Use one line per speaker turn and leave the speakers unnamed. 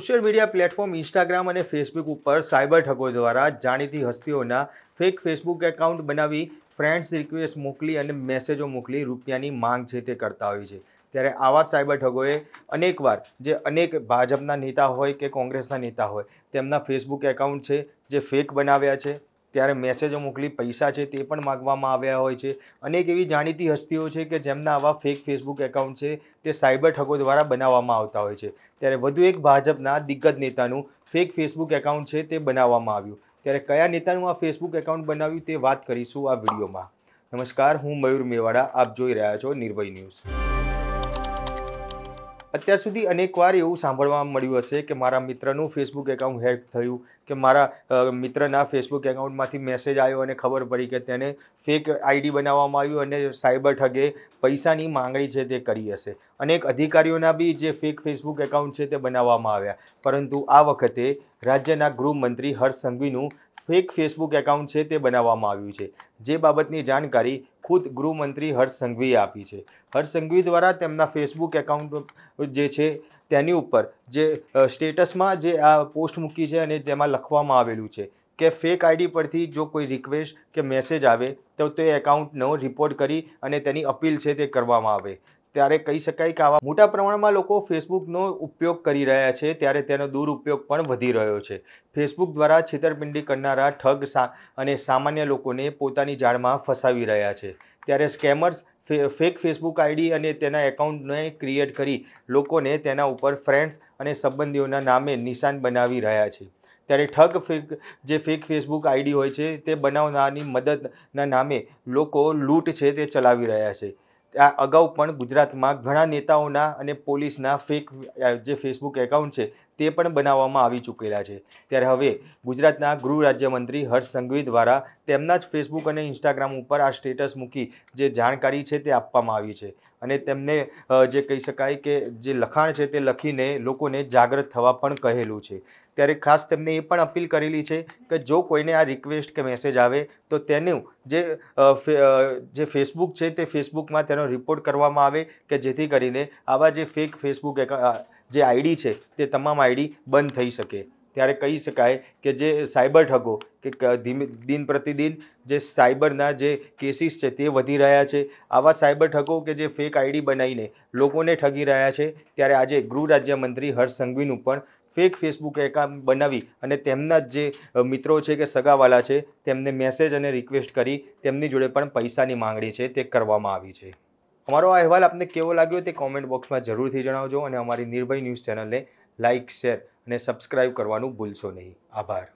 social media platform Instagram અને Facebook ઉપર cyber ઠગો દ્વારા જાણીતી હસ્તીઓના ફેક ફેસબુક એકાઉન્ટ બનાવી ફ્રેન્ડ્સ રિક્વેસ્ટ મોકલી અને મેસેજો મોકલી રૂપિયાની માંગ છે તે કરતા હોય છે ત્યારે આવા સાયબર ઠગોએ અનેકવાર જે અનેક ભાજપના નેતા હોય કે કોંગ્રેસના નેતા હોય તેમના ફેસબુક એકાઉન્ટ છે જે ફેક બનાવ્યા છે ત્યારે મેસેજો મોકલી પૈસા છે તે પણ માગવામાં આવ્યા હોય છે અનેક એવી જાણીતી હસ્તીઓ છે કે જેમના આવા ફેક ફેસબુક એકાઉન્ટ છે તે સાયબર ઠગો દ્વારા બનાવવામાં આવતા હોય છે ત્યારે વધુ એક ભાજપના દિગ્ગજ નેતાનું ફેક ફેસબુક એકાઉન્ટ છે તે બનાવવામાં આવ્યું ત્યારે કયા નેતાનું આ ફેસબુક એકાઉન્ટ બનાવ્યું તે વાત કરીશું આ વિડીયોમાં નમસ્કાર હું મયુર મેવાડા આપ જોઈ રહ્યા છો નિર્ભય ન્યૂઝ અત્યાર સુધી અનેકવાર એવું સાંભળવા મળ્યું હશે કે મારા મિત્રનું ફેસબુક એકાઉન્ટ હેક થયું કે મારા મિત્રના ફેસબુક એકાઉન્ટમાંથી મેસેજ આવ્યો અને ખબર પડી કે તેને ફેક આઈડી બનાવવામાં આવ્યું અને સાયબર ઠગે પૈસાની માંગણી છે તે કરી હશે અનેક અધિકારીઓના બી જે ફેક ફેસબુક એકાઉન્ટ છે તે બનાવવામાં આવ્યા પરંતુ આ વખતે રાજ્યના ગૃહમંત્રી હર્ષ સંઘવીનું ફેક ફેસબુક એકાઉન્ટ છે તે બનાવવામાં આવ્યું છે જે બાબતની જાણકારી ખુદ ગૃહમંત્રી હર્ષ સંઘવીએ આપી છે હર્ષ સંઘવી દ્વારા તેમના ફેસબુક એકાઉન્ટ જે છે તેની ઉપર જે સ્ટેટસમાં જે આ પોસ્ટ મૂકી છે અને તેમાં લખવામાં આવેલું છે કે ફેક આઈડી પરથી જો કોઈ રિક્વેસ્ટ કે મેસેજ આવે તો તે એકાઉન્ટનો રિપોર્ટ કરી અને તેની અપીલ છે તે કરવામાં આવે ત્યારે કહી શકાય કે આવા મોટા પ્રમાણમાં લોકો ફેસબુકનો ઉપયોગ કરી રહ્યા છે ત્યારે તેનો દુરુપયોગ પણ વધી રહ્યો છે ફેસબુક દ્વારા છેતરપિંડી કરનારા ઠગ અને સામાન્ય લોકોને પોતાની જાળમાં ફસાવી રહ્યા છે ત્યારે સ્કેમર્સ ફેક ફેસબુક આઈડી અને તેના એકાઉન્ટને ક્રિએટ કરી લોકોને તેના ઉપર ફ્રેન્ડ્સ અને સંબંધીઓના નામે નિશાન બનાવી રહ્યા છે ત્યારે ઠગ ફેક જે ફેક ફેસબુક આઈડી હોય છે તે બનાવનારની મદદના નામે લોકો લૂંટ છે તે ચલાવી રહ્યા છે આ અગાઉ પણ ગુજરાતમાં ઘણા નેતાઓના અને પોલીસના ફેક જે ફેસબુક એકાઉન્ટ છે તે પણ બનાવવામાં આવી ચૂકેલા છે ત્યારે હવે ગુજરાતના ગૃહ રાજ્યમંત્રી હર્ષ સંઘવી દ્વારા તેમના જ ફેસબુક અને ઇન્સ્ટાગ્રામ ઉપર આ સ્ટેટસ મૂકી જે જાણકારી છે તે આપવામાં આવી છે અને તેમને જે કહી શકાય કે જે લખાણ છે તે લખીને લોકોને જાગૃત થવા પણ કહેલું છે ત્યારે ખાસ તેમને એ પણ અપીલ કરેલી છે કે જો કોઈને આ રિક્વેસ્ટ કે મેસેજ આવે તો તેનું જે જે ફેસબુક છે તે ફેસબુકમાં તેનો રિપોર્ટ કરવામાં આવે કે જેથી કરીને આવા જે ફેક ફેસબુક જે આઈડી છે તે તમામ આઈડી બંધ થઈ શકે ત્યારે કહી શકાય કે જે સાયબર ઠગો કે ધીમે દિન પ્રતિદિન જે સાયબરના જે કેસીસ છે તે વધી રહ્યા છે આવા સાયબર ઠગો કે જે ફેક આઈડી બનાવીને લોકોને ઠગી રહ્યા છે ત્યારે આજે ગૃહ રાજ્યમંત્રી હર્ષ સંઘવીનું પણ ફેક ફેસબુક એકાઉન્ટ બનાવી અને તેમના જે મિત્રો છે કે સગાવાલા છે તેમને મેસેજ અને રિક્વેસ્ટ કરી તેમની જોડે પણ પૈસાની માંગણી છે તે કરવામાં આવી છે અમારો આ અહેવાલ આપને કેવો લાગ્યો તે કોમેન્ટ બોક્સમાં જરૂરથી જણાવજો અને અમારી નિર્ભય ન્યૂઝ ચેનલને લાઇક શેર અને સબસ્ક્રાઇબ કરવાનું ભૂલશો નહીં આભાર